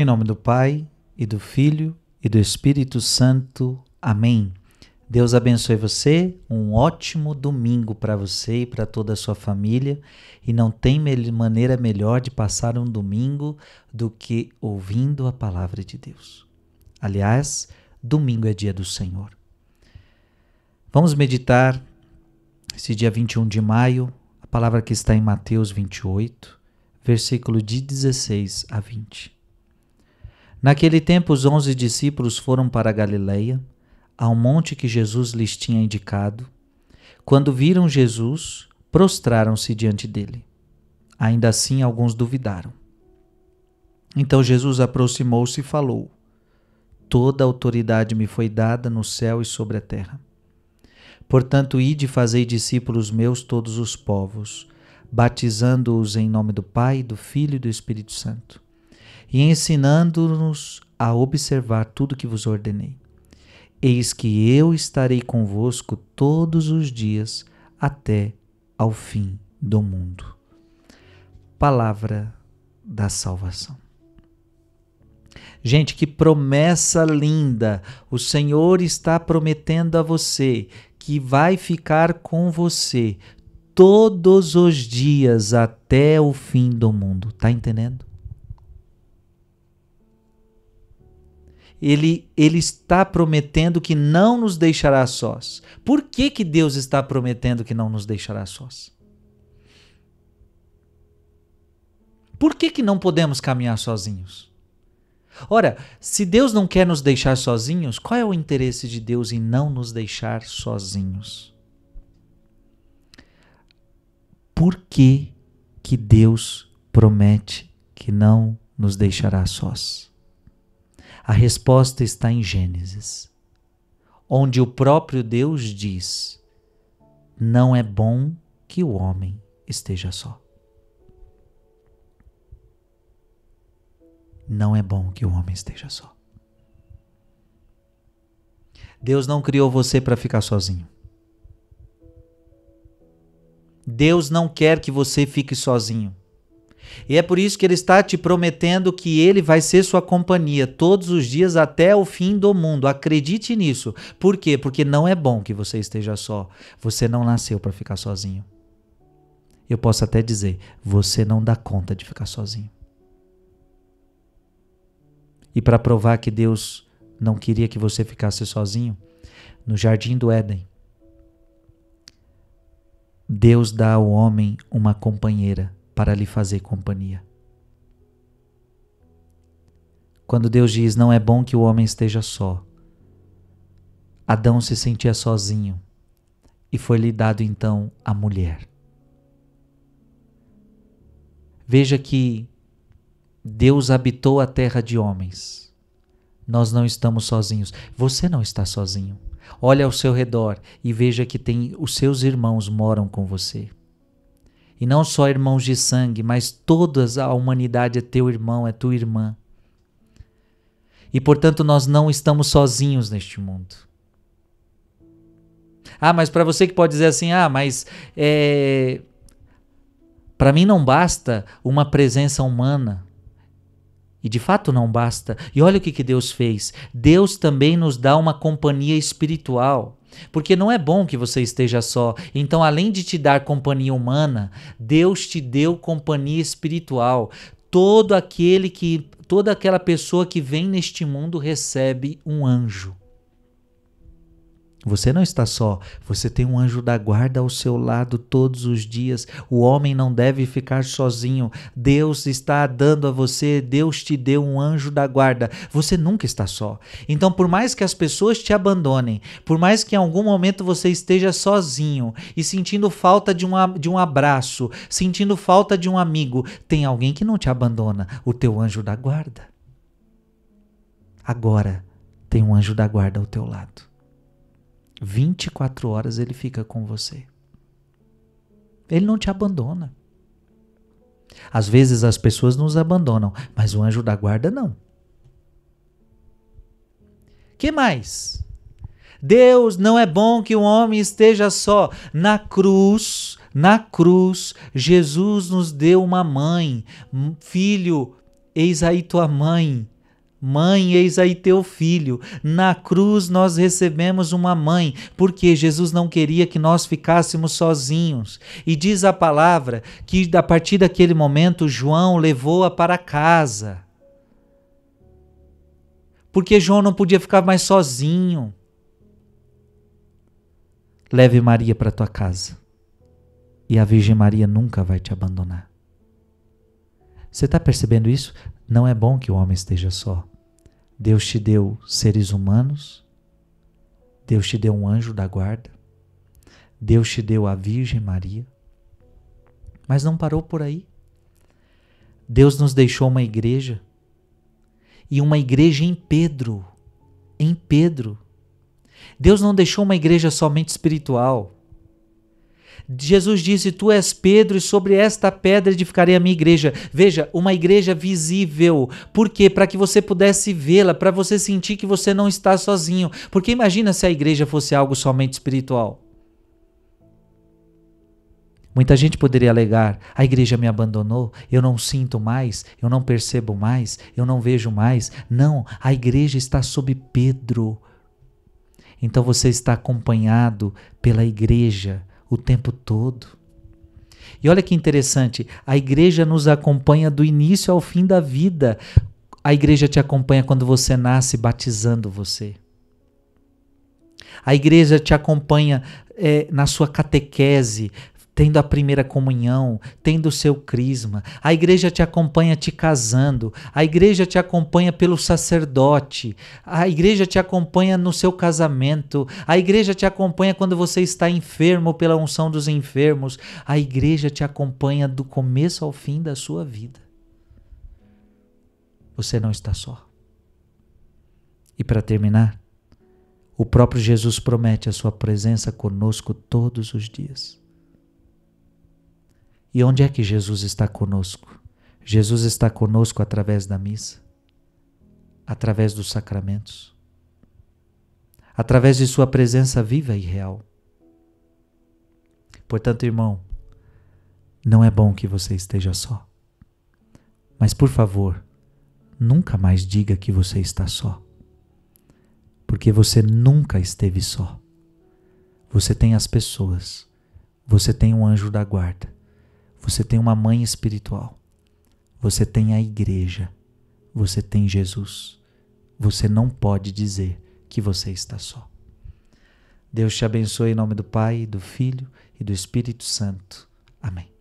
Em nome do Pai, e do Filho, e do Espírito Santo. Amém. Deus abençoe você, um ótimo domingo para você e para toda a sua família. E não tem maneira melhor de passar um domingo do que ouvindo a palavra de Deus. Aliás, domingo é dia do Senhor. Vamos meditar esse dia 21 de maio, a palavra que está em Mateus 28, versículo de 16 a 20. Naquele tempo, os onze discípulos foram para Galileia, ao monte que Jesus lhes tinha indicado. Quando viram Jesus, prostraram-se diante dele. Ainda assim, alguns duvidaram. Então Jesus aproximou-se e falou: Toda autoridade me foi dada no céu e sobre a terra. Portanto, ide e fazei discípulos meus todos os povos, batizando-os em nome do Pai, do Filho e do Espírito Santo e ensinando-nos a observar tudo que vos ordenei. Eis que eu estarei convosco todos os dias até ao fim do mundo. Palavra da salvação. Gente, que promessa linda! O Senhor está prometendo a você que vai ficar com você todos os dias até o fim do mundo. Tá entendendo? ele, ele está prometendo que não nos deixará sós. Por que, que Deus está prometendo que não nos deixará sós? Por que, que não podemos caminhar sozinhos? Ora, se Deus não quer nos deixar sozinhos, qual é o interesse de Deus em não nos deixar sozinhos? Por que, que Deus promete que não nos deixará sós? A resposta está em Gênesis, onde o próprio Deus diz: Não é bom que o homem esteja só. Não é bom que o homem esteja só. Deus não criou você para ficar sozinho. Deus não quer que você fique sozinho. E é por isso que ele está te prometendo que ele vai ser sua companhia todos os dias até o fim do mundo. Acredite nisso. Por quê? Porque não é bom que você esteja só. Você não nasceu para ficar sozinho. Eu posso até dizer, você não dá conta de ficar sozinho. E para provar que Deus não queria que você ficasse sozinho, no jardim do Éden, Deus dá ao homem uma companheira para lhe fazer companhia. Quando Deus diz não é bom que o homem esteja só, Adão se sentia sozinho e foi-lhe dado então a mulher. Veja que Deus habitou a terra de homens. Nós não estamos sozinhos. Você não está sozinho. Olha ao seu redor e veja que tem os seus irmãos moram com você. E não só irmãos de sangue, mas toda a humanidade é teu irmão, é tua irmã. E portanto nós não estamos sozinhos neste mundo. Ah, mas para você que pode dizer assim, ah, mas é... para mim não basta uma presença humana. E de fato não basta. E olha o que, que Deus fez. Deus também nos dá uma companhia espiritual. Porque não é bom que você esteja só. Então, além de te dar companhia humana, Deus te deu companhia espiritual. Todo aquele que, toda aquela pessoa que vem neste mundo recebe um anjo. Você não está só, você tem um anjo da guarda ao seu lado todos os dias. O homem não deve ficar sozinho. Deus está dando a você, Deus te deu um anjo da guarda. Você nunca está só. Então, por mais que as pessoas te abandonem, por mais que em algum momento você esteja sozinho e sentindo falta de um, de um abraço, sentindo falta de um amigo, tem alguém que não te abandona o teu anjo da guarda. Agora, tem um anjo da guarda ao teu lado. 24 horas ele fica com você. Ele não te abandona. Às vezes as pessoas nos abandonam, mas o anjo da guarda não. Que mais? Deus não é bom que o homem esteja só. Na cruz, na cruz, Jesus nos deu uma mãe. Filho, eis aí tua mãe. Mãe, eis aí teu filho. Na cruz nós recebemos uma mãe, porque Jesus não queria que nós ficássemos sozinhos. E diz a palavra que a partir daquele momento João levou-a para casa. Porque João não podia ficar mais sozinho. Leve Maria para tua casa. E a Virgem Maria nunca vai te abandonar. Você está percebendo isso? Não é bom que o homem esteja só. Deus te deu seres humanos, Deus te deu um anjo da guarda, Deus te deu a Virgem Maria. Mas não parou por aí. Deus nos deixou uma igreja. E uma igreja em Pedro. Em Pedro. Deus não deixou uma igreja somente espiritual. Jesus disse: Tu és Pedro, e sobre esta pedra edificarei a minha igreja. Veja, uma igreja visível. Por quê? Para que você pudesse vê-la, para você sentir que você não está sozinho. Porque imagina se a igreja fosse algo somente espiritual. Muita gente poderia alegar: a igreja me abandonou, eu não sinto mais, eu não percebo mais, eu não vejo mais. Não, a igreja está sob Pedro. Então você está acompanhado pela igreja o tempo todo. E olha que interessante, a igreja nos acompanha do início ao fim da vida. A igreja te acompanha quando você nasce, batizando você. A igreja te acompanha é, na sua catequese, tendo a primeira comunhão, tendo o seu crisma. A igreja te acompanha te casando, a igreja te acompanha pelo sacerdote, a igreja te acompanha no seu casamento, a igreja te acompanha quando você está enfermo pela unção dos enfermos, a igreja te acompanha do começo ao fim da sua vida. Você não está só. E para terminar, o próprio Jesus promete a sua presença conosco todos os dias. E onde é que Jesus está conosco? Jesus está conosco através da missa, através dos sacramentos, através de Sua presença viva e real. Portanto, irmão, não é bom que você esteja só. Mas, por favor, nunca mais diga que você está só. Porque você nunca esteve só. Você tem as pessoas, você tem um anjo da guarda você tem uma mãe espiritual. Você tem a igreja. Você tem Jesus. Você não pode dizer que você está só. Deus te abençoe em nome do Pai, do Filho e do Espírito Santo. Amém.